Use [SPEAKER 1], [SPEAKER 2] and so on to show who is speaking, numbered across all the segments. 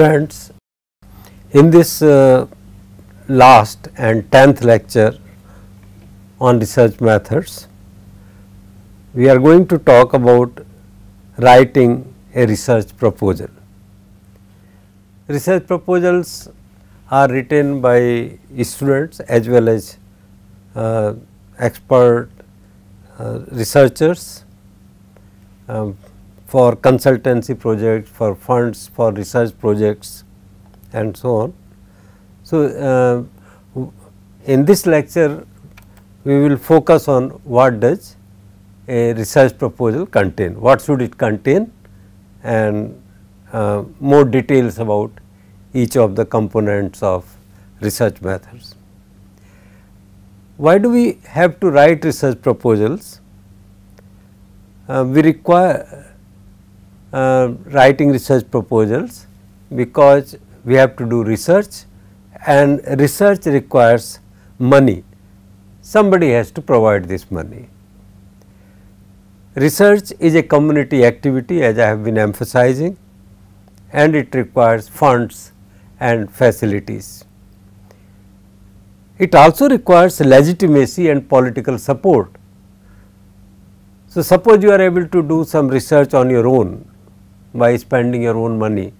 [SPEAKER 1] friends, in this uh, last and tenth lecture on research methods, we are going to talk about writing a research proposal. Research proposals are written by students as well as uh, expert uh, researchers. Um, for consultancy projects, for funds, for research projects and so on. So, uh, in this lecture we will focus on what does a research proposal contain, what should it contain and uh, more details about each of the components of research methods. Why do we have to write research proposals? Uh, we require uh, writing research proposals because we have to do research and research requires money. Somebody has to provide this money. Research is a community activity as I have been emphasizing and it requires funds and facilities. It also requires legitimacy and political support. So, suppose you are able to do some research on your own by spending your own money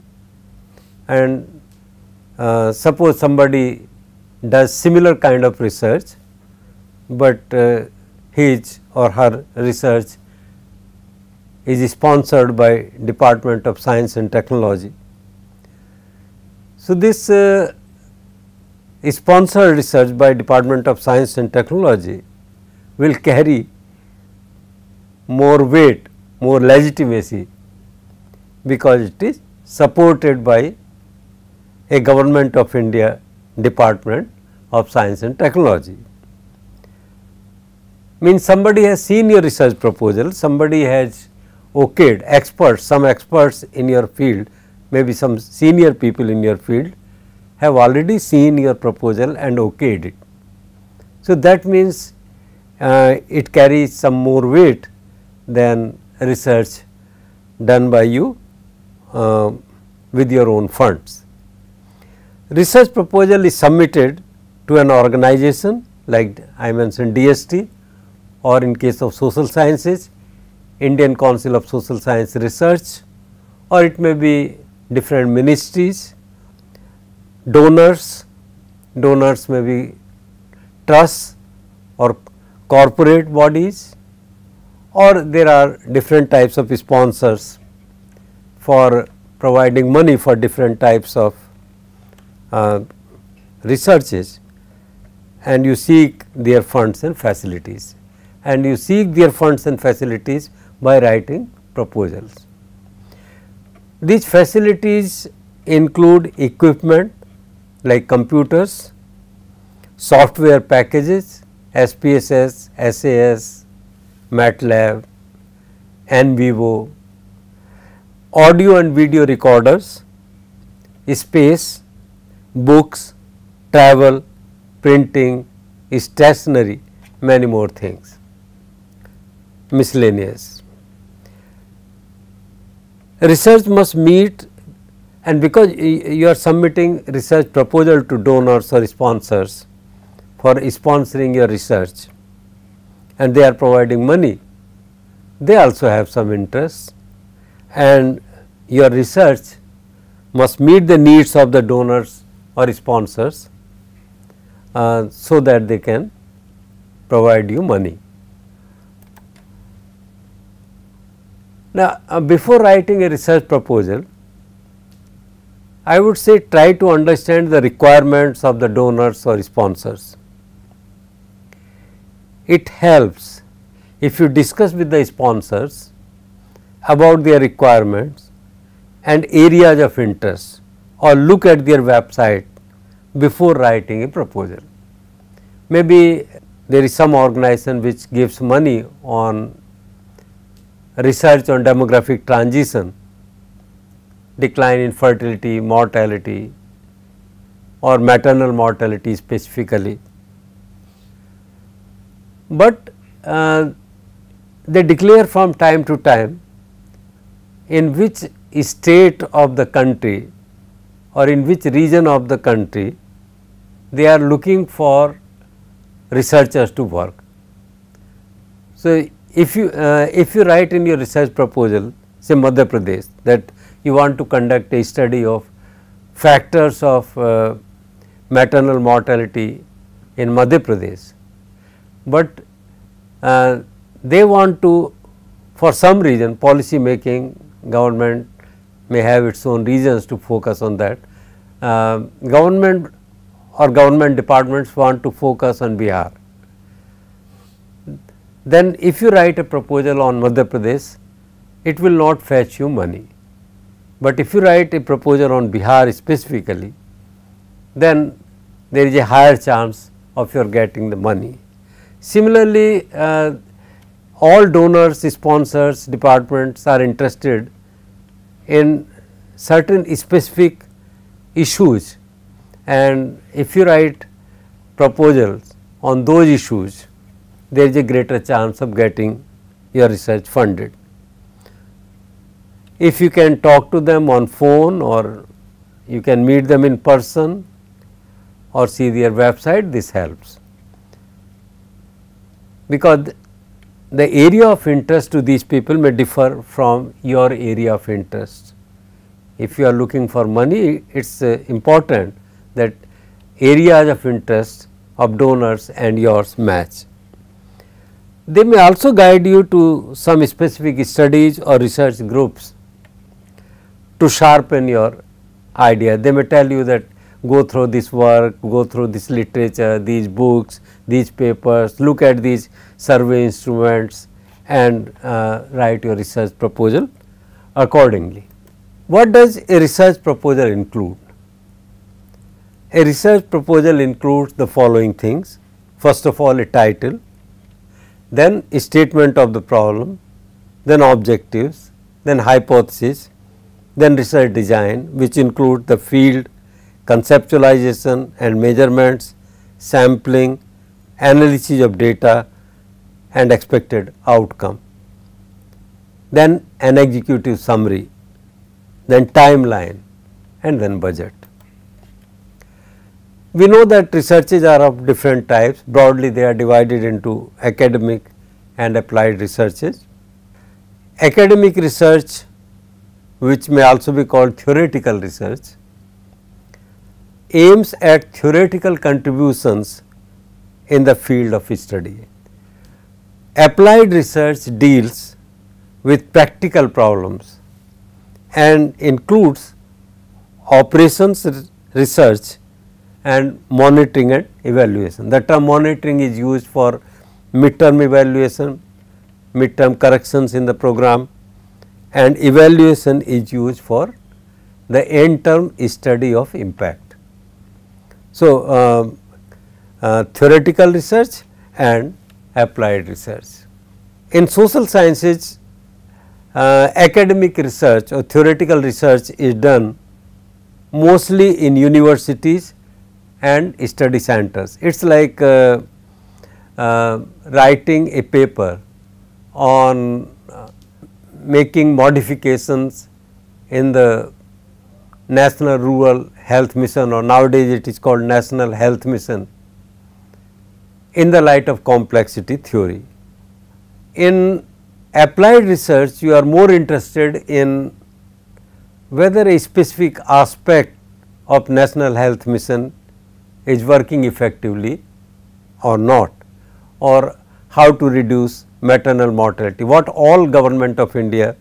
[SPEAKER 1] and uh, suppose somebody does similar kind of research, but uh, his or her research is sponsored by Department of Science and Technology. So, this uh, sponsored research by Department of Science and Technology will carry more weight, more legitimacy because it is supported by a government of India department of science and technology. Means somebody has seen your research proposal, somebody has okayed experts, some experts in your field, maybe some senior people in your field have already seen your proposal and okayed it. So, that means uh, it carries some more weight than research done by you uh, with your own funds. Research proposal is submitted to an organization like I mentioned DST or in case of social sciences Indian Council of Social Science Research or it may be different ministries, donors, donors may be trusts or corporate bodies or there are different types of sponsors for providing money for different types of uh, researches and you seek their funds and facilities and you seek their funds and facilities by writing proposals. These facilities include equipment like computers, software packages, SPSS, SAS, MATLAB, NVivo, audio and video recorders, space, books, travel, printing, stationery, many more things, miscellaneous. Research must meet and because you are submitting research proposal to donors or sponsors for sponsoring your research and they are providing money, they also have some interest and your research must meet the needs of the donors or sponsors uh, so that they can provide you money. Now, uh, before writing a research proposal, I would say try to understand the requirements of the donors or sponsors. It helps if you discuss with the sponsors about their requirements and areas of interest or look at their website before writing a proposal. Maybe there is some organization which gives money on research on demographic transition, decline in fertility, mortality or maternal mortality specifically. But uh, they declare from time to time in which state of the country or in which region of the country they are looking for researchers to work. So, if you uh, if you write in your research proposal say Madhya Pradesh that you want to conduct a study of factors of uh, maternal mortality in Madhya Pradesh, but uh, they want to for some reason policy making government may have its own reasons to focus on that. Uh, government or government departments want to focus on Bihar. Then if you write a proposal on Madhya Pradesh, it will not fetch you money. But if you write a proposal on Bihar specifically, then there is a higher chance of your getting the money. Similarly, uh, all donors, sponsors, departments are interested in certain specific issues and if you write proposals on those issues, there is a greater chance of getting your research funded. If you can talk to them on phone or you can meet them in person or see their website, this helps. Because the area of interest to these people may differ from your area of interest. If you are looking for money, it is uh, important that areas of interest of donors and yours match. They may also guide you to some specific studies or research groups to sharpen your idea. They may tell you that go through this work, go through this literature, these books, these papers, look at these survey instruments and uh, write your research proposal accordingly. What does a research proposal include? A research proposal includes the following things. First of all, a title, then a statement of the problem, then objectives, then hypothesis, then research design which include the field, conceptualization and measurements, sampling, analysis of data and expected outcome. Then an executive summary, then timeline and then budget. We know that researches are of different types, broadly they are divided into academic and applied researches. Academic research which may also be called theoretical research aims at theoretical contributions in the field of study. Applied research deals with practical problems and includes operations research and monitoring and evaluation. The term monitoring is used for midterm evaluation, midterm corrections in the program and evaluation is used for the end term study of impact. So, um, uh, theoretical research and applied research. In social sciences, uh, academic research or theoretical research is done mostly in universities and study centers. It is like uh, uh, writing a paper on uh, making modifications in the National Rural Health Mission or nowadays it is called National Health Mission in the light of complexity theory. In applied research, you are more interested in whether a specific aspect of National Health Mission is working effectively or not or how to reduce maternal mortality, what all government of India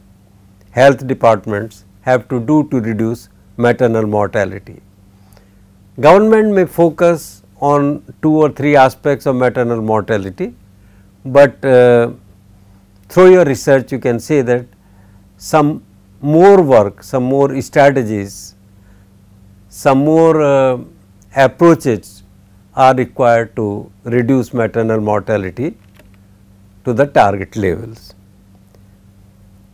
[SPEAKER 1] health departments have to do to reduce maternal mortality. Government may focus on two or three aspects of maternal mortality, but uh, through your research you can say that some more work, some more strategies, some more uh, approaches are required to reduce maternal mortality to the target levels.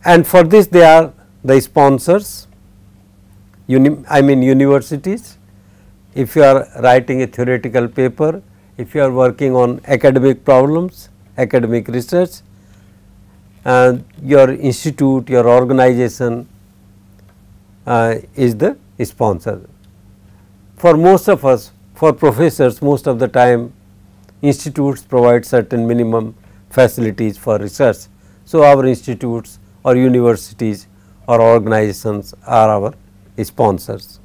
[SPEAKER 1] And for this they are the sponsors I mean universities, if you are writing a theoretical paper, if you are working on academic problems, academic research, and uh, your institute, your organization uh, is the sponsor. For most of us, for professors, most of the time institutes provide certain minimum facilities for research. So, our institutes or universities or organizations are our sponsors.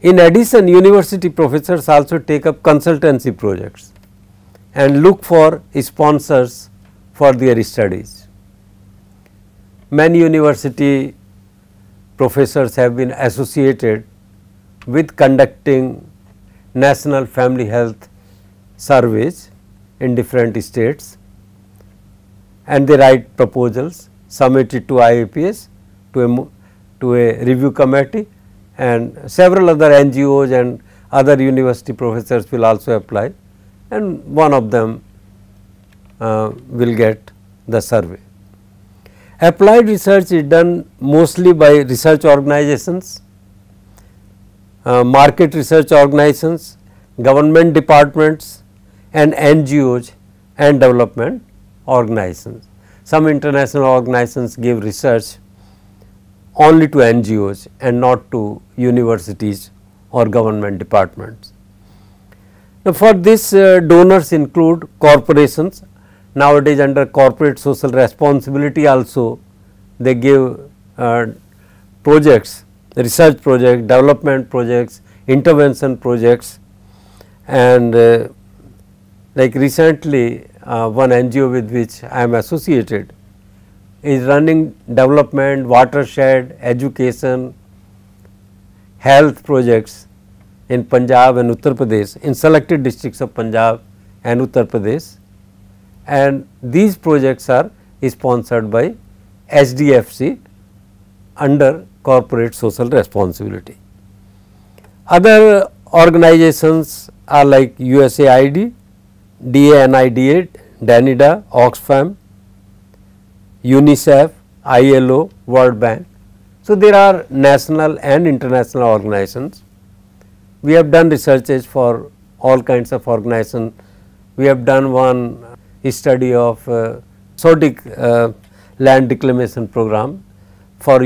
[SPEAKER 1] In addition, university professors also take up consultancy projects and look for sponsors for their studies. Many university professors have been associated with conducting national family health surveys in different states and they write proposals submitted to IAPS to to a review committee and several other NGOs and other university professors will also apply and one of them uh, will get the survey. Applied research is done mostly by research organizations, uh, market research organizations, government departments and NGOs and development organizations. Some international organizations give research only to NGOs and not to universities or government departments. Now, for this uh, donors include corporations nowadays under corporate social responsibility also they give uh, projects research projects, development projects, intervention projects and uh, like recently uh, one NGO with which I am associated is running development, watershed, education, health projects in Punjab and Uttar Pradesh, in selected districts of Punjab and Uttar Pradesh. And these projects are sponsored by HDFC under corporate social responsibility. Other organizations are like USAID, DANIDA, DANIDA, Oxfam, UNICEF, ILO, World Bank. So, there are national and international organizations. We have done researches for all kinds of organizations. We have done one uh, study of uh, Sodic uh, land reclamation program for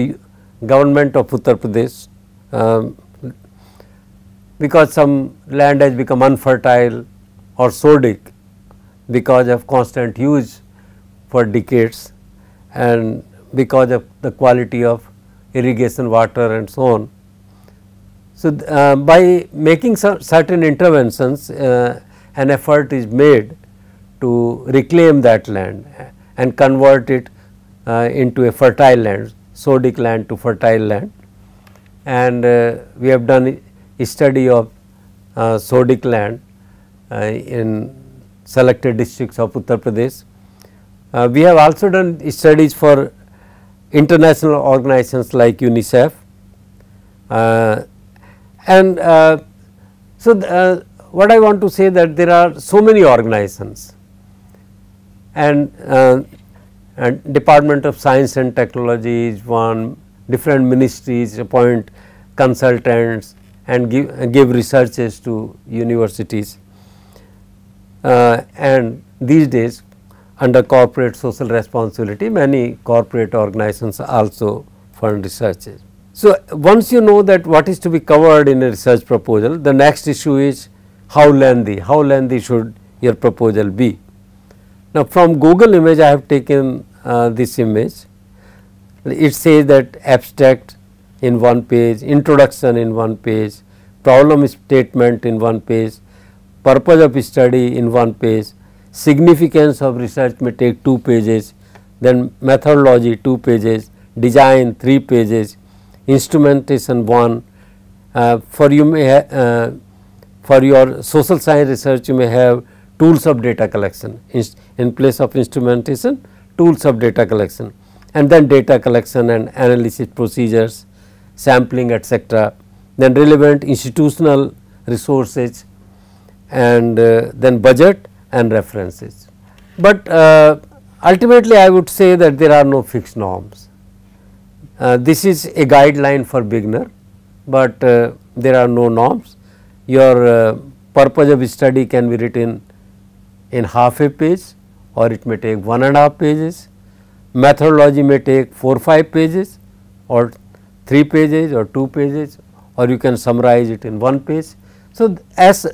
[SPEAKER 1] government of Uttar Pradesh um, because some land has become unfertile or sodic because of constant use for decades and because of the quality of irrigation water and so on. So, uh, by making certain interventions uh, an effort is made to reclaim that land and convert it uh, into a fertile land, sodic land to fertile land and uh, we have done a study of uh, sodic land uh, in selected districts of Uttar Pradesh uh, we have also done studies for international organizations like UNICEF uh, and uh, so uh, what I want to say that there are so many organizations and, uh, and Department of Science and Technology is one, different ministries appoint consultants and give, give researches to universities uh, and these days under corporate social responsibility many corporate organizations also fund researches. So, once you know that what is to be covered in a research proposal, the next issue is how lengthy, how lengthy should your proposal be. Now, from Google image I have taken uh, this image, it says that abstract in one page, introduction in one page, problem statement in one page, purpose of study in one page, significance of research may take 2 pages, then methodology 2 pages, design 3 pages, instrumentation 1. Uh, for you may uh, for your social science research you may have tools of data collection in, place of instrumentation tools of data collection and then data collection and analysis procedures, sampling etc. Then relevant institutional resources and uh, then budget and references. But uh, ultimately I would say that there are no fixed norms. Uh, this is a guideline for beginner, but uh, there are no norms. Your uh, purpose of study can be written in half a page or it may take one and a half pages. Methodology may take 4 5 pages or 3 pages or 2 pages or you can summarize it in one page. So, as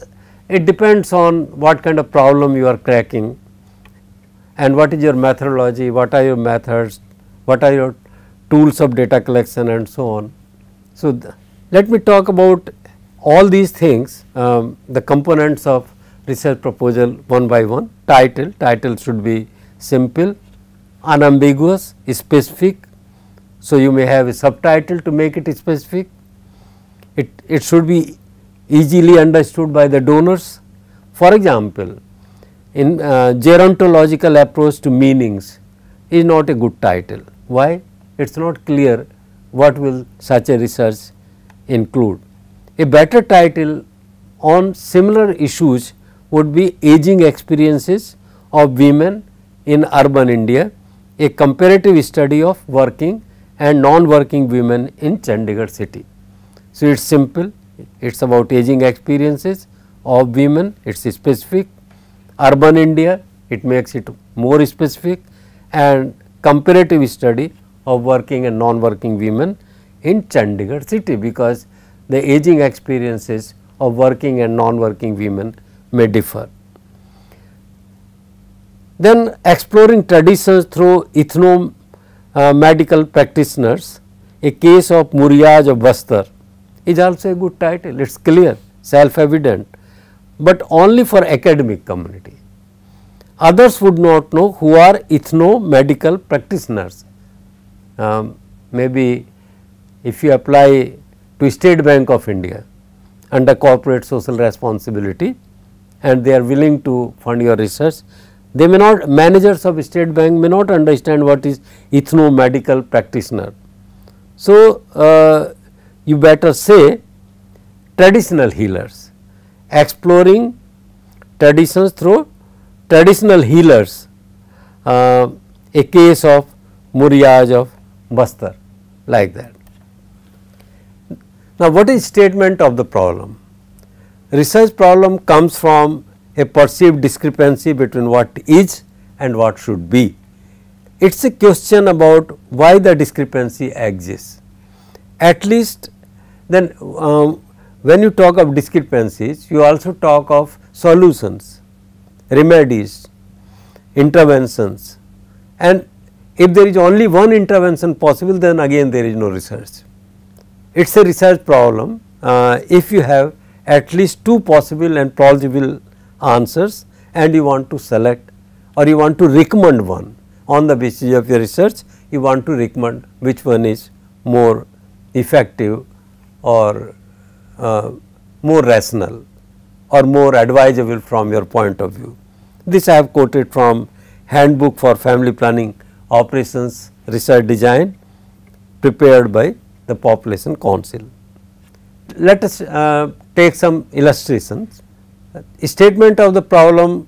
[SPEAKER 1] it depends on what kind of problem you are cracking and what is your methodology, what are your methods, what are your tools of data collection and so on. So, let me talk about all these things, um, the components of research proposal one by one. Title, title should be simple, unambiguous, specific. So, you may have a subtitle to make it specific. It, it should be easily understood by the donors. For example, in uh, gerontological approach to meanings is not a good title. Why? It is not clear what will such a research include. A better title on similar issues would be aging experiences of women in urban India, a comparative study of working and non-working women in Chandigarh city. So, it is simple, it is about aging experiences of women, it is specific. Urban India, it makes it more specific and comparative study of working and non-working women in Chandigarh city because the aging experiences of working and non-working women may differ. Then exploring traditions through ethno uh, medical practitioners, a case of Muryaj of Bastar is also a good title, it is clear, self evident, but only for academic community. Others would not know who are ethno medical practitioners. Um, maybe if you apply to State Bank of India under corporate social responsibility and they are willing to fund your research, they may not managers of state bank may not understand what is ethno medical practitioner so uh, you better say traditional healers, exploring traditions through traditional healers, uh, a case of Muriaj of Bastar like that. Now, what is statement of the problem? Research problem comes from a perceived discrepancy between what is and what should be. It is a question about why the discrepancy exists. At least then um, when you talk of discrepancies, you also talk of solutions, remedies, interventions and if there is only one intervention possible then again there is no research. It is a research problem uh, if you have at least two possible and plausible answers and you want to select or you want to recommend one on the basis of your research you want to recommend which one is more effective or uh, more rational or more advisable from your point of view. This I have quoted from handbook for family planning operations research design prepared by the population council. Let us uh, take some illustrations. A statement of the problem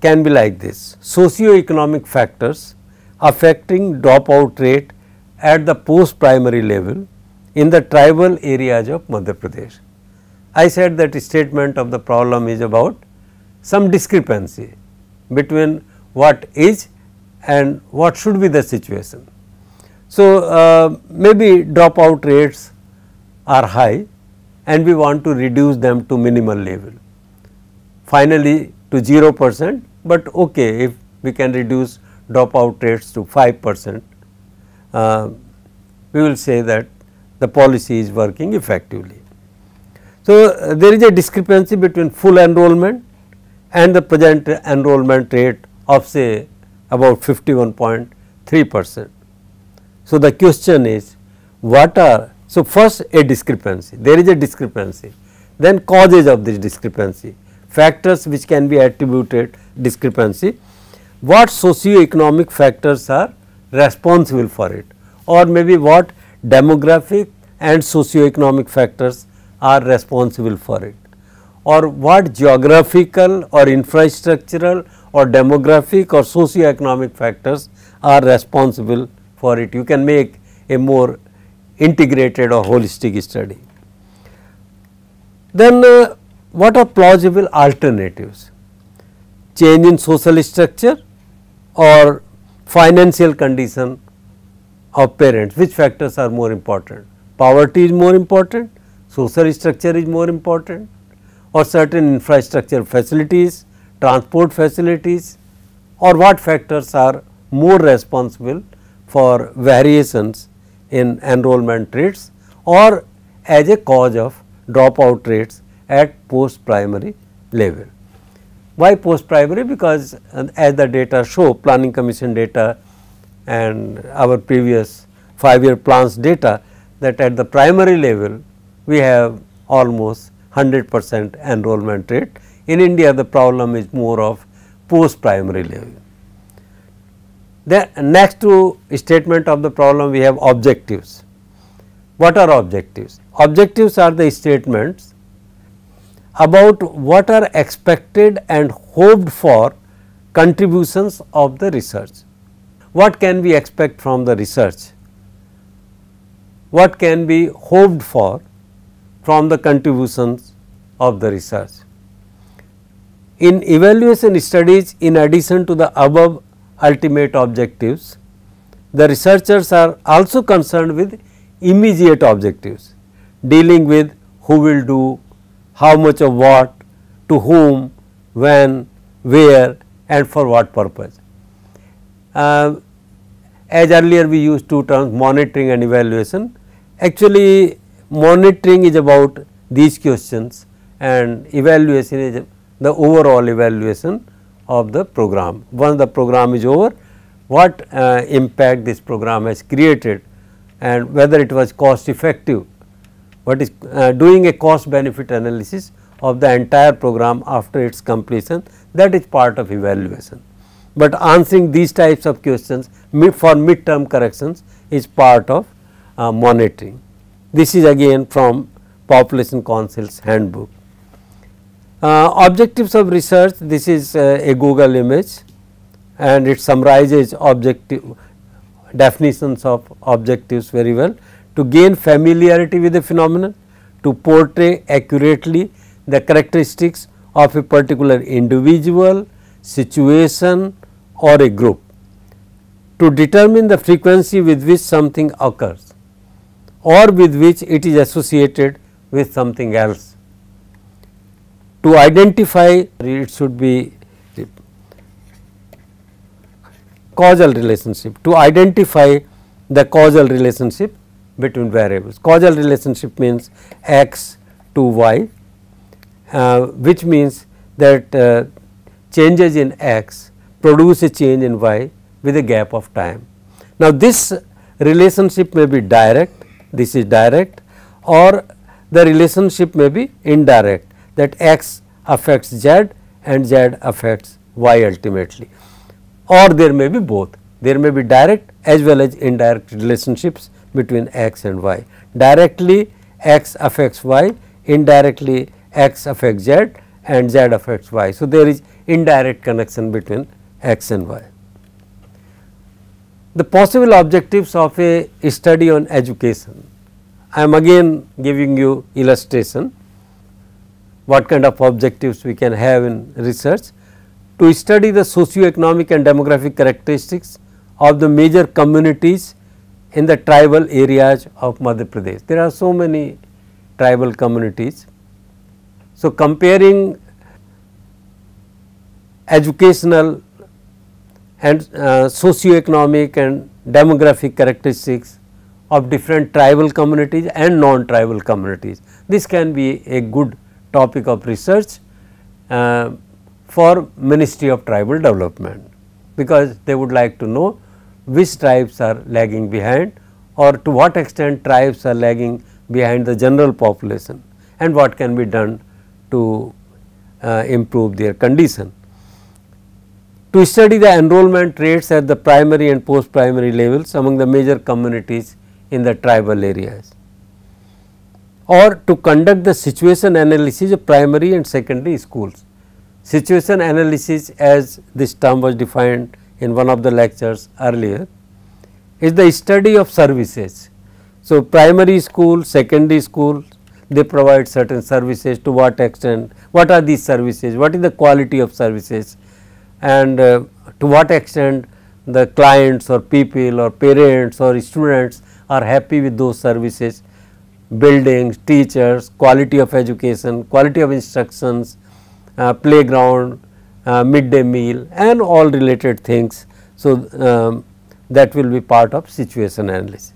[SPEAKER 1] can be like this socio-economic factors affecting dropout rate at the post primary level in the tribal areas of Madhya Pradesh. I said that statement of the problem is about some discrepancy between what is and what should be the situation. So, uh, maybe dropout rates are high and we want to reduce them to minimal level finally to 0 percent, but okay if we can reduce dropout rates to 5 percent, uh, we will say that the policy is working effectively. So, uh, there is a discrepancy between full enrollment and the present enrollment rate of say about 51.3 percent. So, the question is what are so first a discrepancy there is a discrepancy then causes of this discrepancy factors which can be attributed discrepancy what socio economic factors are responsible for it or maybe what demographic and socio-economic factors are responsible for it or what geographical or infrastructural or demographic or socio-economic factors are responsible for it. You can make a more integrated or holistic study. Then uh, what are plausible alternatives? Change in social structure or financial condition of parents, which factors are more important? Poverty is more important, social structure is more important or certain infrastructure facilities, transport facilities or what factors are more responsible for variations in enrollment rates or as a cause of dropout rates at post primary level. Why post primary? Because as the data show planning commission data and our previous 5 year plans data that at the primary level we have almost 100 percent enrollment rate. In India the problem is more of post primary level. The next to statement of the problem we have objectives. What are objectives? Objectives are the statements about what are expected and hoped for contributions of the research what can we expect from the research, what can be hoped for from the contributions of the research. In evaluation studies in addition to the above ultimate objectives, the researchers are also concerned with immediate objectives dealing with who will do, how much of what, to whom, when, where and for what purpose uh, as earlier we used two terms monitoring and evaluation. Actually monitoring is about these questions and evaluation is the overall evaluation of the program. Once the program is over, what uh, impact this program has created and whether it was cost effective, what is uh, doing a cost benefit analysis of the entire program after its completion that is part of evaluation but answering these types of questions for mid term corrections is part of uh, monitoring. This is again from Population Council's handbook. Uh, objectives of research this is uh, a Google image and it summarizes objective definitions of objectives very well to gain familiarity with the phenomenon, to portray accurately the characteristics of a particular individual, situation, or a group to determine the frequency with which something occurs or with which it is associated with something else. To identify it should be causal relationship to identify the causal relationship between variables. Causal relationship means x to y uh, which means that uh, changes in x produce a change in y with a gap of time. Now, this relationship may be direct, this is direct or the relationship may be indirect that x affects z and z affects y ultimately or there may be both. There may be direct as well as indirect relationships between x and y. Directly x affects y, indirectly x affects z and z affects y. So, there is indirect connection between x and y. The possible objectives of a study on education, I am again giving you illustration what kind of objectives we can have in research to study the socio-economic and demographic characteristics of the major communities in the tribal areas of Madhya Pradesh. There are so many tribal communities. So, comparing educational and uh, socio-economic and demographic characteristics of different tribal communities and non-tribal communities. This can be a good topic of research uh, for Ministry of Tribal Development, because they would like to know which tribes are lagging behind or to what extent tribes are lagging behind the general population and what can be done to uh, improve their condition to study the enrollment rates at the primary and post primary levels among the major communities in the tribal areas or to conduct the situation analysis of primary and secondary schools. Situation analysis as this term was defined in one of the lectures earlier is the study of services. So, primary school, secondary school they provide certain services to what extent, what are these services, what is the quality of services, and uh, to what extent the clients or people or parents or students are happy with those services, buildings, teachers, quality of education, quality of instructions, uh, playground, uh, midday meal and all related things. So, um, that will be part of situation analysis.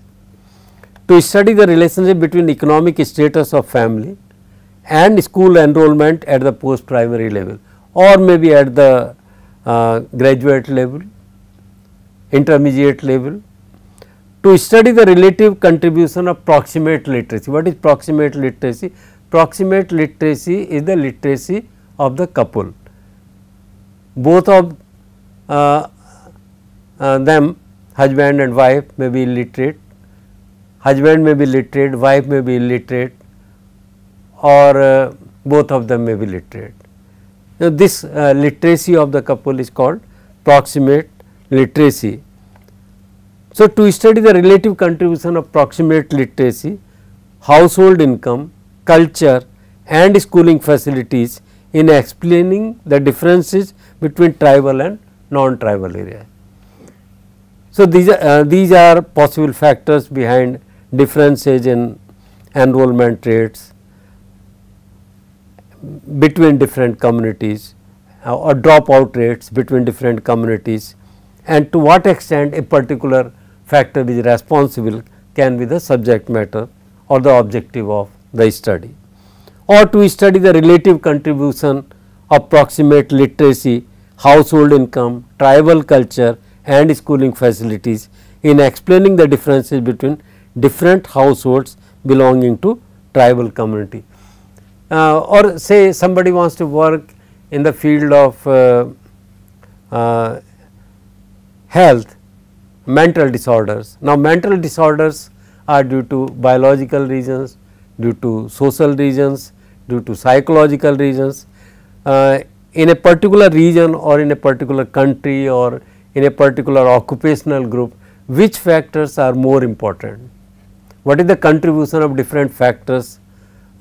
[SPEAKER 1] To study the relationship between economic status of family and school enrollment at the post primary level or maybe at the uh, graduate level, intermediate level to study the relative contribution of proximate literacy. What is proximate literacy? Proximate literacy is the literacy of the couple. Both of uh, uh, them husband and wife may be illiterate, husband may be literate, wife may be illiterate or uh, both of them may be literate. Now, this uh, literacy of the couple is called proximate literacy. So, to study the relative contribution of proximate literacy, household income, culture and schooling facilities in explaining the differences between tribal and non-tribal area. So, these are, uh, these are possible factors behind differences in enrollment rates, between different communities uh, or dropout rates between different communities and to what extent a particular factor is responsible can be the subject matter or the objective of the study or to study the relative contribution approximate literacy, household income, tribal culture and schooling facilities in explaining the differences between different households belonging to tribal community uh, or say somebody wants to work in the field of uh, uh, health mental disorders. Now, mental disorders are due to biological reasons, due to social reasons, due to psychological reasons. Uh, in a particular region or in a particular country or in a particular occupational group, which factors are more important? What is the contribution of different factors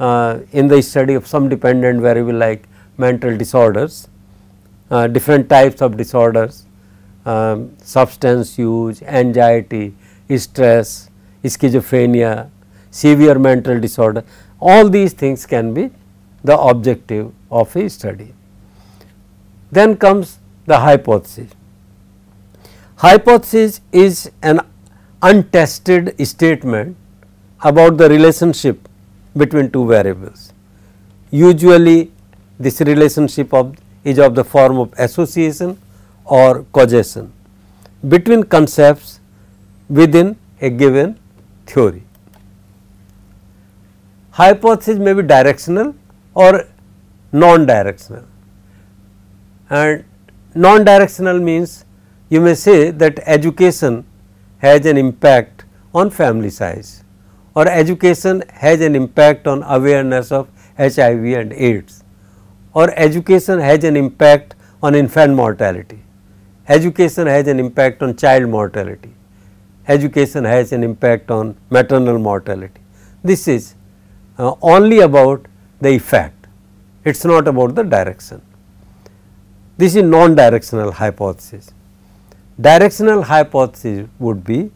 [SPEAKER 1] uh, in the study of some dependent variable like mental disorders, uh, different types of disorders, um, substance use, anxiety, stress, schizophrenia, severe mental disorder, all these things can be the objective of a study. Then comes the hypothesis. Hypothesis is an untested statement about the relationship between two variables. Usually this relationship of is of the form of association or causation between concepts within a given theory. Hypothesis may be directional or non-directional and non-directional means you may say that education has an impact on family size or education has an impact on awareness of HIV and AIDS or education has an impact on infant mortality, education has an impact on child mortality, education has an impact on maternal mortality. This is uh, only about the effect, it is not about the direction. This is non-directional hypothesis. Directional hypothesis would be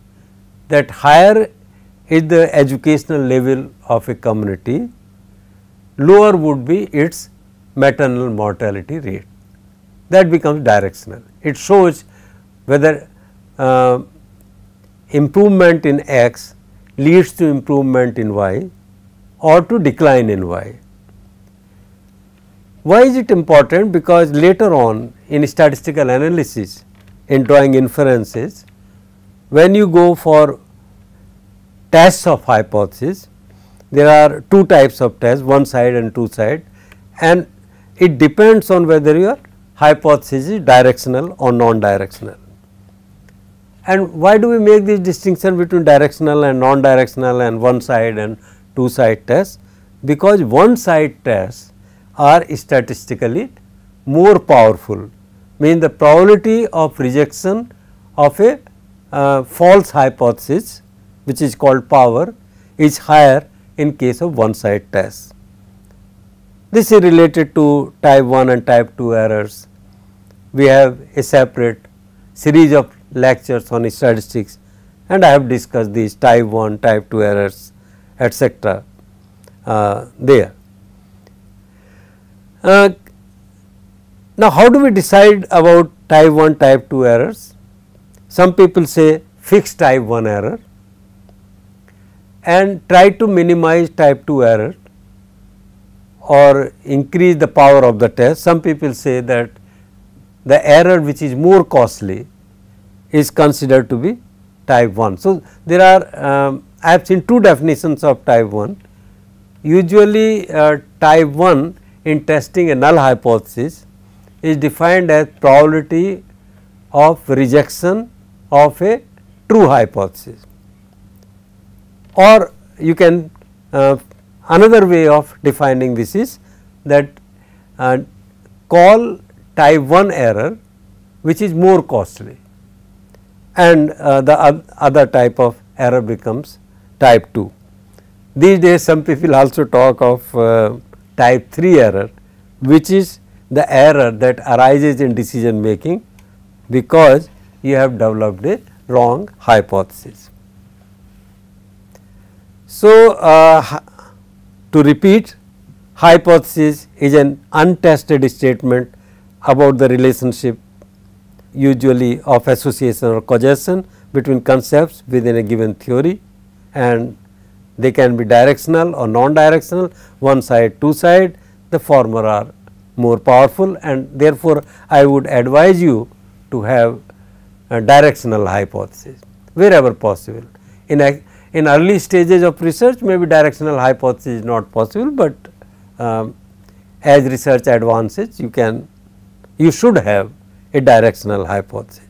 [SPEAKER 1] that higher is the educational level of a community, lower would be its maternal mortality rate. That becomes directional. It shows whether uh, improvement in x leads to improvement in y or to decline in y. Why is it important? Because later on in statistical analysis in drawing inferences, when you go for tests of hypothesis. There are two types of tests, one side and two side and it depends on whether your hypothesis is directional or non-directional. And why do we make this distinction between directional and non-directional and one side and two side tests? Because one side tests are statistically more powerful, mean the probability of rejection of a uh, false hypothesis which is called power is higher in case of one side test. This is related to type 1 and type 2 errors. We have a separate series of lectures on statistics and I have discussed these type 1, type 2 errors etc. Uh, there. Uh, now, how do we decide about type 1, type 2 errors? Some people say fixed type 1 error and try to minimize type 2 error or increase the power of the test. Some people say that the error which is more costly is considered to be type 1. So, there are um, I have seen two definitions of type 1. Usually uh, type 1 in testing a null hypothesis is defined as probability of rejection of a true hypothesis or you can uh, another way of defining this is that uh, call type 1 error which is more costly and uh, the other type of error becomes type 2. These days some people also talk of uh, type 3 error which is the error that arises in decision making because you have developed a wrong hypothesis. So, uh, to repeat hypothesis is an untested statement about the relationship usually of association or causation between concepts within a given theory and they can be directional or non-directional one side two side the former are more powerful and therefore, I would advise you to have a directional hypothesis wherever possible. In in early stages of research maybe directional hypothesis is not possible, but uh, as research advances you can you should have a directional hypothesis.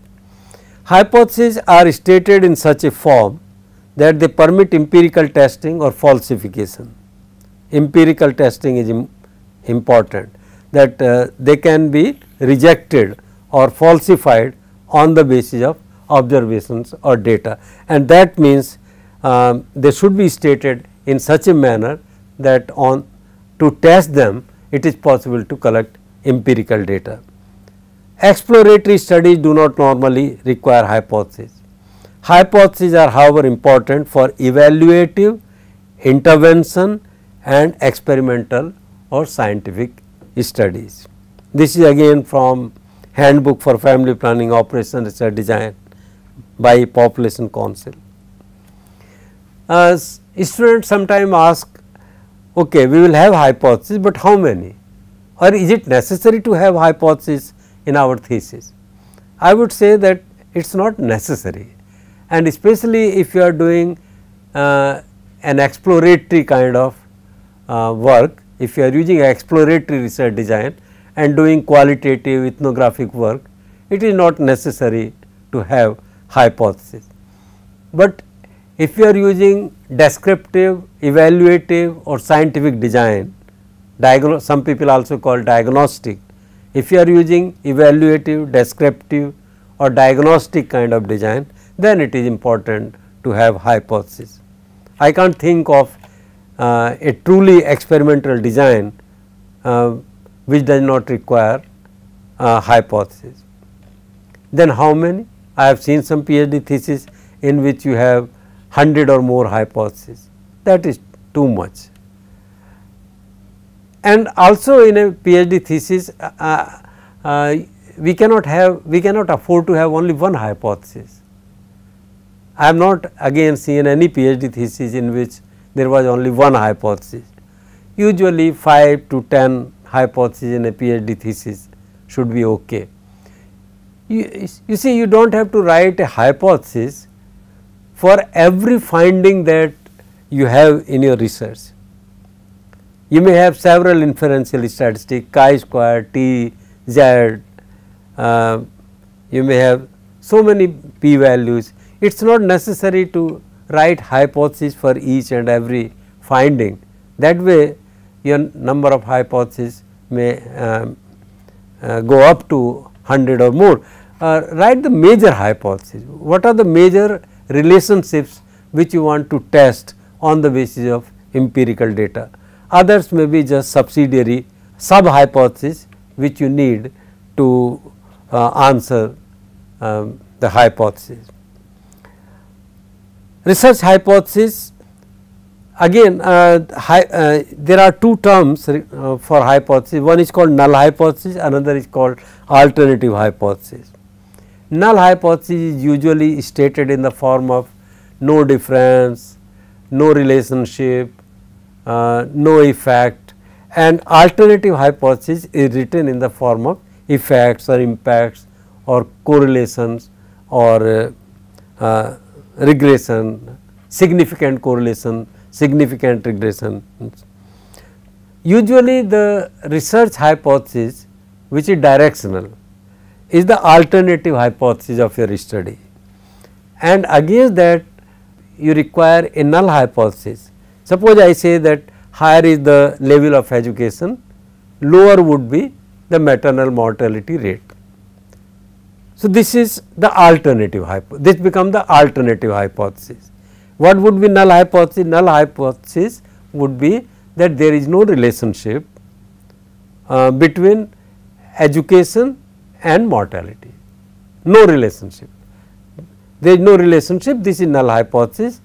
[SPEAKER 1] Hypotheses are stated in such a form that they permit empirical testing or falsification. Empirical testing is Im important that uh, they can be rejected or falsified on the basis of observations or data and that means um, they should be stated in such a manner that on to test them it is possible to collect empirical data. Exploratory studies do not normally require hypotheses. Hypotheses are however important for evaluative, intervention and experimental or scientific studies. This is again from handbook for family planning Operation research design by population council uh, students sometimes ask okay we will have hypothesis but how many or is it necessary to have hypothesis in our thesis. I would say that it is not necessary and especially if you are doing uh, an exploratory kind of uh, work if you are using exploratory research design and doing qualitative ethnographic work it is not necessary to have hypothesis. But if you are using descriptive, evaluative or scientific design, some people also call diagnostic. If you are using evaluative, descriptive or diagnostic kind of design, then it is important to have hypothesis. I can't think of uh, a truly experimental design uh, which does not require uh, hypothesis. Then how many? I have seen some PhD thesis in which you have 100 or more hypotheses that is too much. And also in a PhD thesis uh, uh, uh, we cannot have we cannot afford to have only one hypothesis. I have not again seen any PhD thesis in which there was only one hypothesis. Usually 5 to 10 hypotheses in a PhD thesis should be okay. You, you see you do not have to write a hypothesis for every finding that you have in your research. You may have several inferential statistics, chi-square, t, z, uh, you may have so many p-values. It is not necessary to write hypothesis for each and every finding. That way your number of hypotheses may uh, uh, go up to 100 or more. Uh, write the major hypothesis. What are the major relationships which you want to test on the basis of empirical data. Others may be just subsidiary sub hypothesis which you need to uh, answer um, the hypothesis. Research hypothesis again uh, hi, uh, there are two terms uh, for hypothesis one is called null hypothesis another is called alternative hypothesis. Null hypothesis is usually stated in the form of no difference, no relationship, uh, no effect and alternative hypothesis is written in the form of effects or impacts or correlations or uh, uh, regression, significant correlation, significant regression. Usually the research hypothesis which is directional is the alternative hypothesis of your study and against that you require a null hypothesis. Suppose I say that higher is the level of education, lower would be the maternal mortality rate. So, this is the alternative hypothesis, this becomes the alternative hypothesis. What would be null hypothesis? Null hypothesis would be that there is no relationship uh, between education and mortality, no relationship. There is no relationship, this is null hypothesis.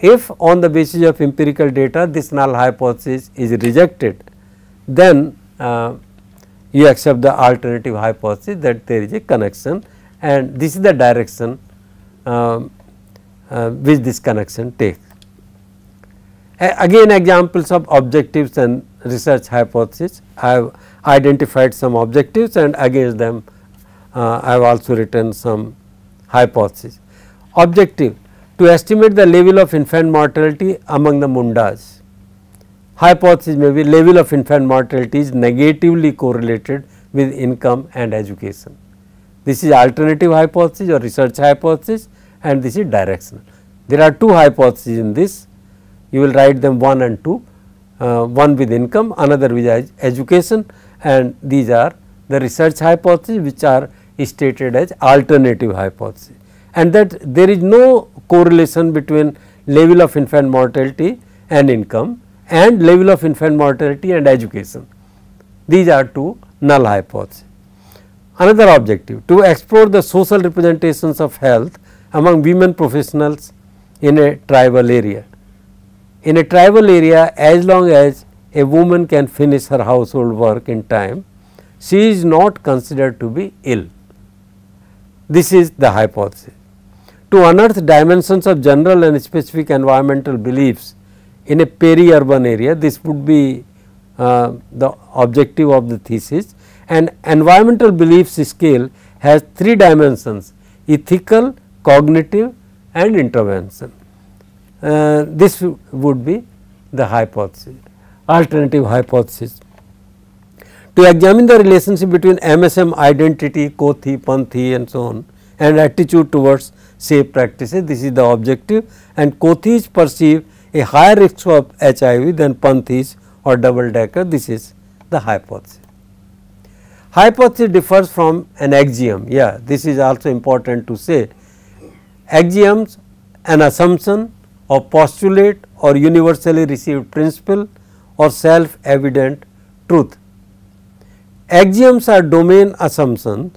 [SPEAKER 1] If on the basis of empirical data this null hypothesis is rejected, then uh, you accept the alternative hypothesis that there is a connection and this is the direction uh, uh, which this connection takes. again examples of objectives and research hypothesis, I have identified some objectives and against them uh, I have also written some hypothesis. Objective to estimate the level of infant mortality among the mundas. Hypothesis may be level of infant mortality is negatively correlated with income and education. This is alternative hypothesis or research hypothesis and this is directional. There are two hypotheses in this, you will write them 1 and 2, uh, one with income, another with education and these are the research hypotheses which are is stated as alternative hypothesis and that there is no correlation between level of infant mortality and income and level of infant mortality and education. These are two null hypotheses. Another objective to explore the social representations of health among women professionals in a tribal area. In a tribal area as long as a woman can finish her household work in time, she is not considered to be ill. This is the hypothesis. To unearth dimensions of general and specific environmental beliefs in a peri-urban area, this would be uh, the objective of the thesis and environmental beliefs scale has three dimensions ethical, cognitive and intervention. Uh, this would be the hypothesis, alternative hypothesis to examine the relationship between MSM identity, Kothi, Panthi and so on and attitude towards safe practices. This is the objective and Kothi is perceived a higher risk of HIV than Panthis or double decker. This is the hypothesis. Hypothesis differs from an axiom. Yeah, this is also important to say. Axioms, an assumption or postulate or universally received principle or self evident truth axioms are domain assumptions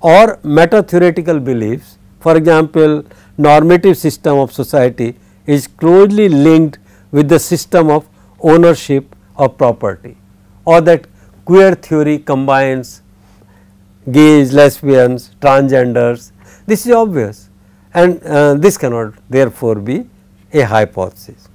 [SPEAKER 1] or meta theoretical beliefs. For example, normative system of society is closely linked with the system of ownership of property or that queer theory combines gays, lesbians, transgenders. This is obvious and uh, this cannot therefore be a hypothesis.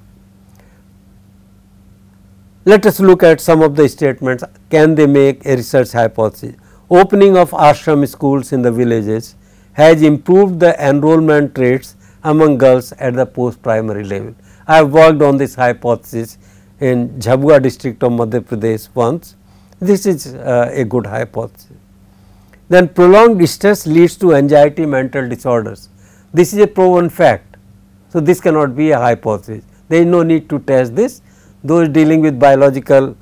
[SPEAKER 1] Let us look at some of the statements can they make a research hypothesis. Opening of ashram schools in the villages has improved the enrollment rates among girls at the post primary level. I have worked on this hypothesis in Jhabua district of Madhya Pradesh once. This is uh, a good hypothesis. Then prolonged stress leads to anxiety mental disorders. This is a proven fact. So, this cannot be a hypothesis. There is no need to test this those dealing with biological,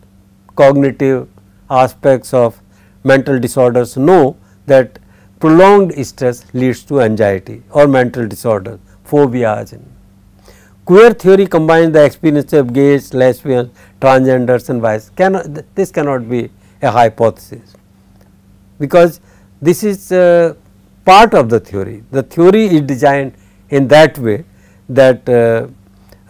[SPEAKER 1] cognitive aspects of mental disorders know that prolonged stress leads to anxiety or mental disorders, phobias. Queer theory combines the experience of gays, lesbians, transgenders and vice. Cannot, this cannot be a hypothesis because this is uh, part of the theory. The theory is designed in that way that uh,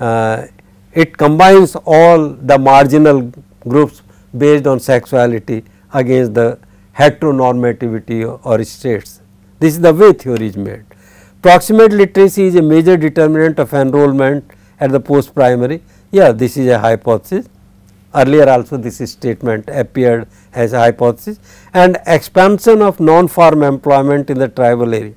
[SPEAKER 1] uh, it combines all the marginal groups based on sexuality against the heteronormativity or states. This is the way theory is made. Proximate literacy is a major determinant of enrollment at the post primary. Yeah, this is a hypothesis. Earlier also this statement appeared as a hypothesis and expansion of non-farm employment in the tribal area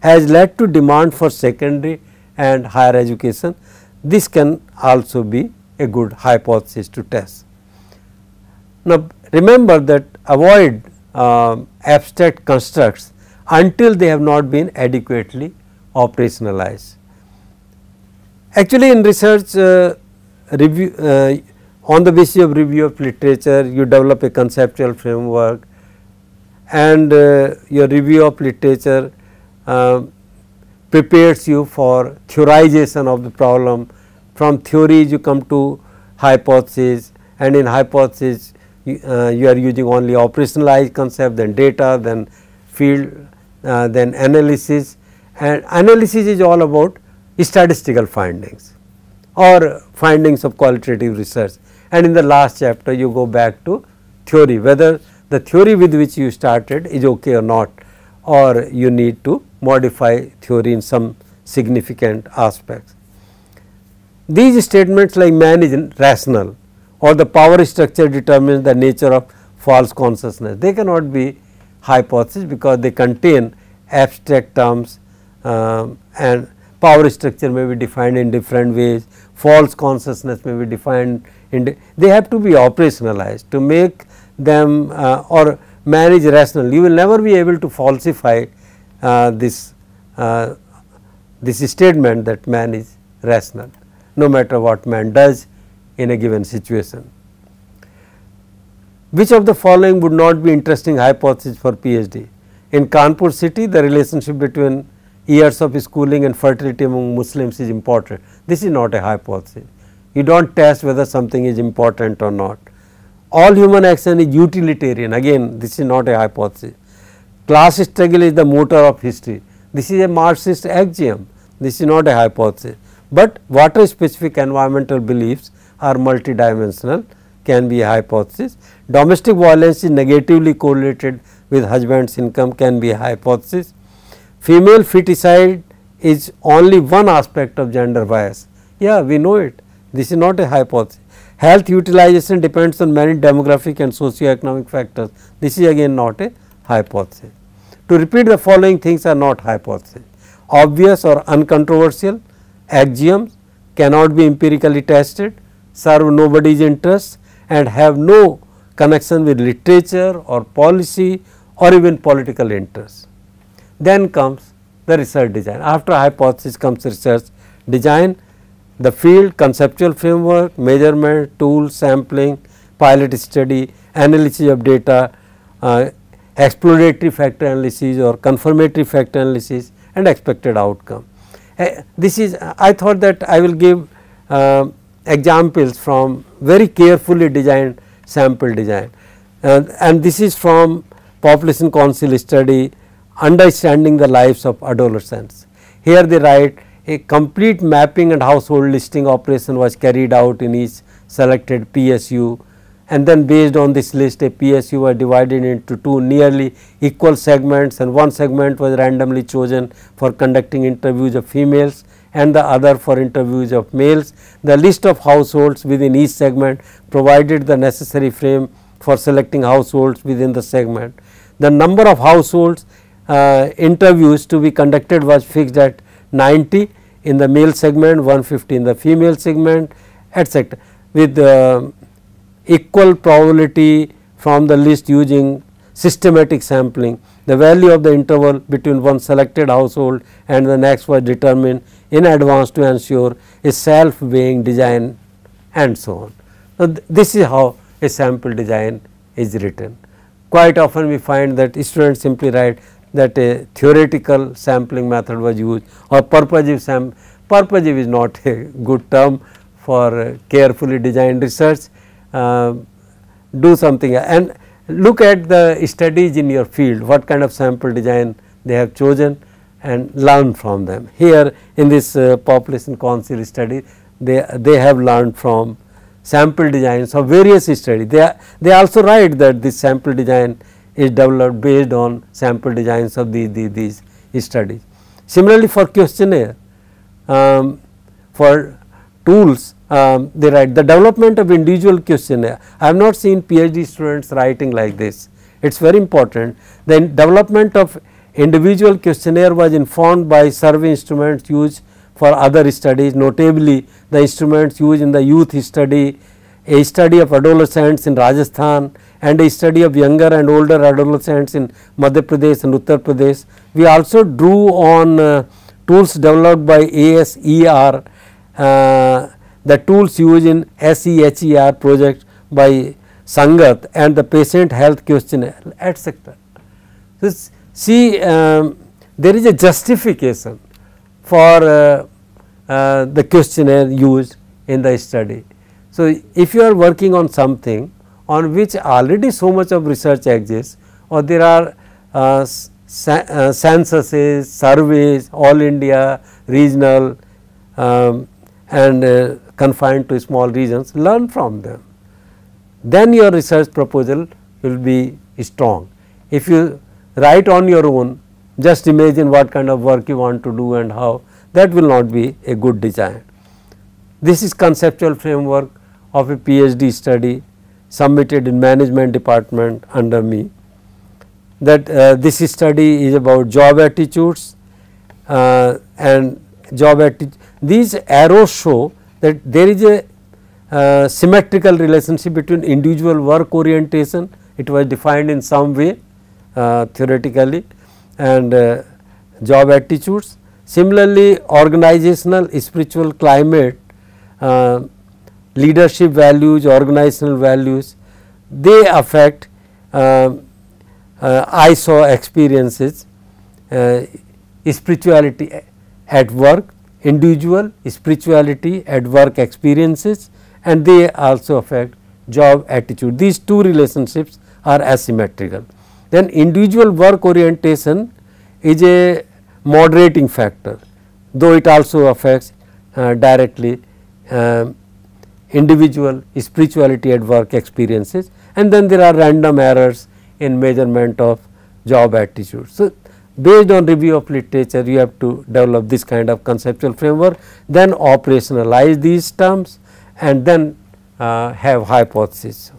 [SPEAKER 1] has led to demand for secondary and higher education. This can also be a good hypothesis to test. Now, remember that avoid uh, abstract constructs until they have not been adequately operationalized. Actually, in research uh, review uh, on the basis of review of literature, you develop a conceptual framework and uh, your review of literature um, prepares you for theorization of the problem. From theories you come to hypothesis and in hypothesis you, uh, you are using only operationalized concept then data then field uh, then analysis and analysis is all about statistical findings or findings of qualitative research and in the last chapter you go back to theory whether the theory with which you started is okay or not or you need to modify theory in some significant aspects. These statements like man is rational or the power structure determines the nature of false consciousness, they cannot be hypothesis because they contain abstract terms uh, and power structure may be defined in different ways, false consciousness may be defined in de they have to be operationalized to make them uh, or manage rational. You will never be able to falsify uh, this, uh, this statement that man is rational no matter what man does in a given situation. Which of the following would not be interesting hypothesis for PhD? In Kanpur city the relationship between years of schooling and fertility among Muslims is important. This is not a hypothesis. You do not test whether something is important or not. All human action is utilitarian again this is not a hypothesis class struggle is the motor of history. This is a Marxist axiom, this is not a hypothesis, but water specific environmental beliefs are multidimensional can be a hypothesis. Domestic violence is negatively correlated with husband's income can be a hypothesis. Female feticide is only one aspect of gender bias. Yeah, we know it. This is not a hypothesis. Health utilization depends on many demographic and socio-economic factors. This is again not a hypothesis. To repeat the following things are not hypotheses, obvious or uncontroversial, axioms cannot be empirically tested, serve nobody's interest and have no connection with literature or policy or even political interest. Then comes the research design. After hypothesis comes research design, the field, conceptual framework, measurement, tool, sampling, pilot study, analysis of data, uh, exploratory factor analysis or confirmatory factor analysis and expected outcome. Uh, this is I thought that I will give uh, examples from very carefully designed sample design and this is from population council study understanding the lives of adolescents. Here they write a complete mapping and household listing operation was carried out in each selected PSU and then based on this list a PSU were divided into two nearly equal segments and one segment was randomly chosen for conducting interviews of females and the other for interviews of males. The list of households within each segment provided the necessary frame for selecting households within the segment. The number of households uh, interviews to be conducted was fixed at 90 in the male segment, 150 in the female segment etc. with uh, equal probability from the list using systematic sampling. The value of the interval between one selected household and the next was determined in advance to ensure a self weighing design and so on. So, th this is how a sample design is written. Quite often we find that students simply write that a theoretical sampling method was used or purposive sam purposive is not a good term for carefully designed research uh, do something and look at the studies in your field what kind of sample design they have chosen and learn from them. Here in this uh, population council study they, they have learned from sample designs of various studies. They, they also write that this sample design is developed based on sample designs of the, the these studies. Similarly, for questionnaire um, for tools um, they write the development of individual questionnaire. I have not seen PhD students writing like this. It is very important. The development of individual questionnaire was informed by survey instruments used for other studies, notably the instruments used in the youth study, a study of adolescents in Rajasthan and a study of younger and older adolescents in Madhya Pradesh and Uttar Pradesh. We also drew on uh, tools developed by ASER uh, the tools used in SEHER project by Sangat and the patient health questionnaire etc. This, see um, there is a justification for uh, uh, the questionnaire used in the study. So, if you are working on something on which already so much of research exists or there are uh, uh censuses, surveys, all India, regional um, and uh, confined to small regions, learn from them. Then your research proposal will be strong. If you write on your own, just imagine what kind of work you want to do and how, that will not be a good design. This is conceptual framework of a PhD study submitted in management department under me that uh, this study is about job attitudes uh, and job attitudes. These arrows show that there is a uh, symmetrical relationship between individual work orientation it was defined in some way uh, theoretically and uh, job attitudes. Similarly, organizational spiritual climate, uh, leadership values, organizational values they affect uh, uh, I saw experiences, spirituality at work individual spirituality at work experiences and they also affect job attitude. These two relationships are asymmetrical. Then individual work orientation is a moderating factor though it also affects uh, directly uh, individual spirituality at work experiences and then there are random errors in measurement of job attitude. So, based on review of literature you have to develop this kind of conceptual framework then operationalize these terms and then uh, have hypothesis.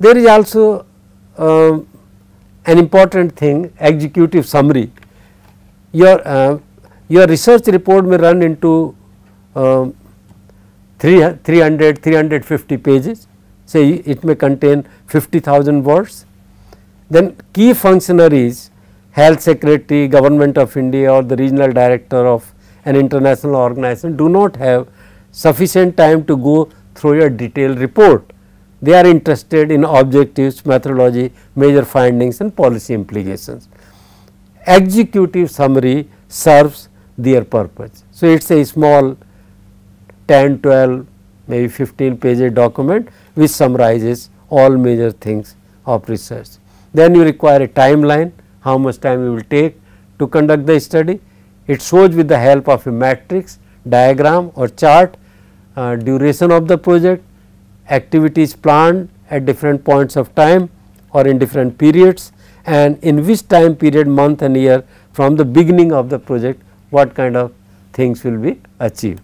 [SPEAKER 1] There is also uh, an important thing executive summary your uh, your research report may run into uh, um, 300 350 pages say it may contain 50000 words then key functionaries health secretary, government of India or the regional director of an international organization do not have sufficient time to go through a detailed report. They are interested in objectives, methodology, major findings and policy implications. Executive summary serves their purpose. So, it is a small 10, 12, maybe 15 page document which summarizes all major things of research. Then you require a timeline how much time you will take to conduct the study. It shows with the help of a matrix, diagram or chart, uh, duration of the project, activities planned at different points of time or in different periods and in which time period month and year from the beginning of the project what kind of things will be achieved.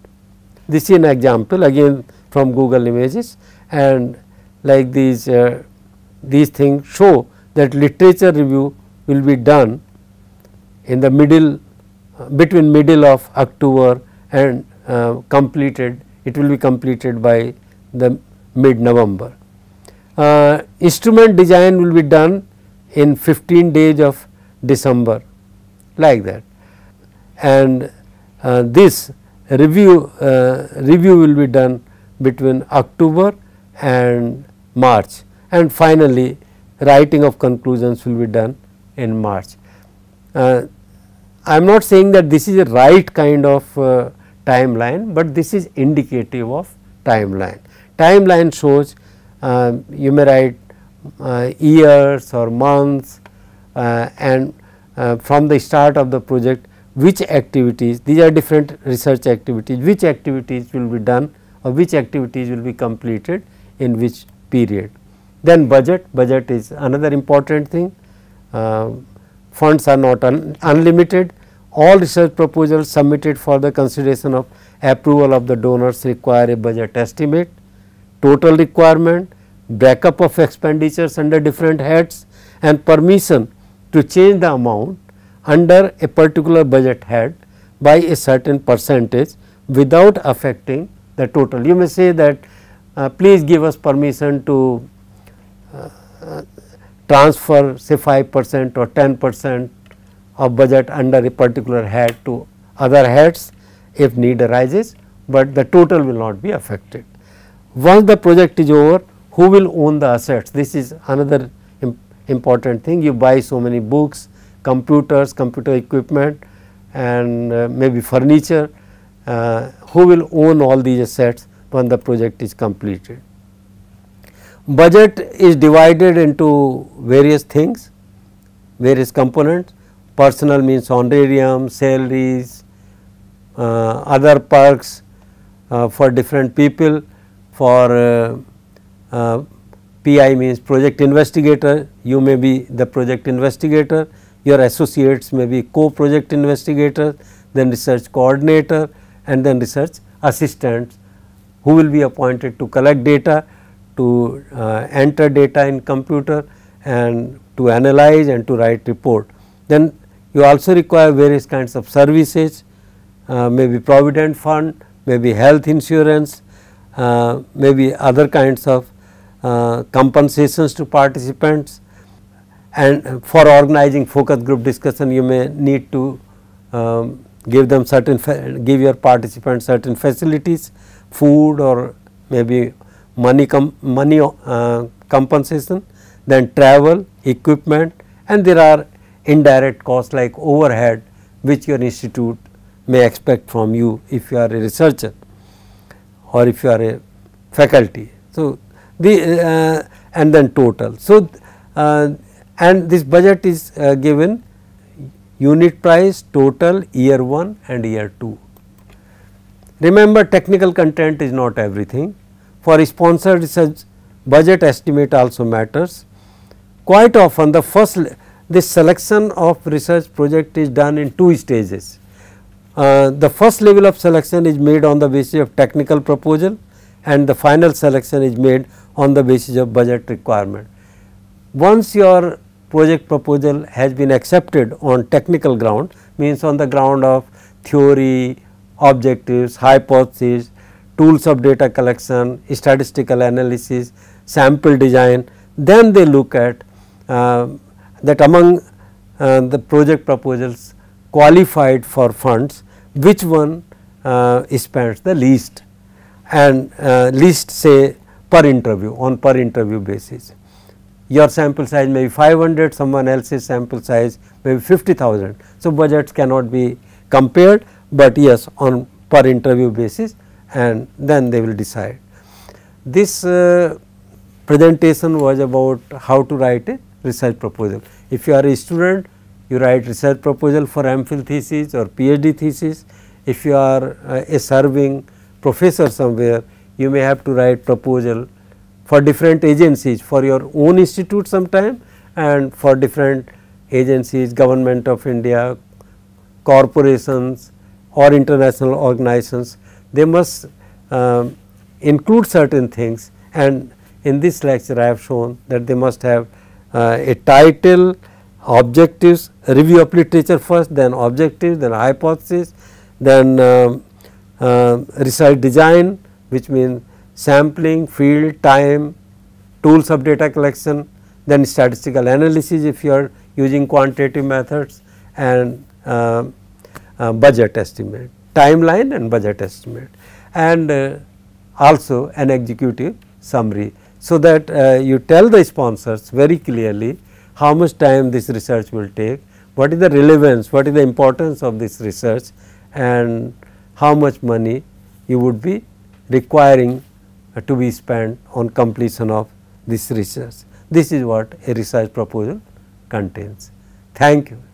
[SPEAKER 1] This is an example again from Google images and like these uh, these things show that literature review will be done in the middle between middle of October and uh, completed it will be completed by the mid November. Uh, instrument design will be done in 15 days of December like that and uh, this review uh, review will be done between October and March and finally, writing of conclusions will be done in March. Uh, I am not saying that this is a right kind of uh, timeline, but this is indicative of timeline. Timeline shows uh, you may write uh, years or months uh, and uh, from the start of the project which activities these are different research activities which activities will be done or which activities will be completed in which period. Then budget, budget is another important thing uh, funds are not un unlimited. All research proposals submitted for the consideration of approval of the donors require a budget estimate, total requirement, backup of expenditures under different heads and permission to change the amount under a particular budget head by a certain percentage without affecting the total. You may say that uh, please give us permission to uh, transfer say 5 percent or 10 percent of budget under a particular head to other heads if need arises, but the total will not be affected. Once the project is over, who will own the assets? This is another important thing. You buy so many books, computers, computer equipment and uh, maybe furniture. Uh, who will own all these assets when the project is completed? budget is divided into various things, various components. Personal means honorarium, salaries, uh, other perks uh, for different people, for uh, uh PI means project investigator, you may be the project investigator, your associates may be co-project investigator, then research coordinator and then research assistants who will be appointed to collect data to uh, enter data in computer and to analyze and to write report. Then you also require various kinds of services, uh, maybe provident fund, maybe health insurance, uh, maybe other kinds of uh, compensations to participants and for organizing focus group discussion you may need to um, give them certain give your participants certain facilities, food or maybe money, com money uh, compensation, then travel, equipment and there are indirect costs like overhead which your institute may expect from you if you are a researcher or if you are a faculty. So, the uh, and then total. So, uh, and this budget is uh, given unit price, total, year 1 and year 2. Remember technical content is not everything for sponsored research budget estimate also matters. Quite often the first the selection of research project is done in two stages. Uh, the first level of selection is made on the basis of technical proposal and the final selection is made on the basis of budget requirement. Once your project proposal has been accepted on technical ground means on the ground of theory, objectives, hypotheses, tools of data collection, statistical analysis, sample design, then they look at uh, that among uh, the project proposals qualified for funds, which one uh, spends the least and uh, least say per interview on per interview basis. Your sample size may be 500, someone else's sample size may be 50,000. So, budgets cannot be compared, but yes on per interview basis and then they will decide. This uh, presentation was about how to write a research proposal. If you are a student, you write research proposal for MPhil thesis or PhD thesis. If you are uh, a serving professor somewhere, you may have to write proposal for different agencies for your own institute sometime and for different agencies, government of India, corporations or international organizations they must uh, include certain things and in this lecture I have shown that they must have uh, a title, objectives, review of literature first then objectives, then hypothesis, then um, um, research design which means sampling, field, time, tools of data collection, then statistical analysis if you are using quantitative methods and uh, uh, budget estimate timeline and budget estimate and uh, also an executive summary. So, that uh, you tell the sponsors very clearly how much time this research will take, what is the relevance, what is the importance of this research and how much money you would be requiring uh, to be spent on completion of this research. This is what a research proposal contains. Thank you.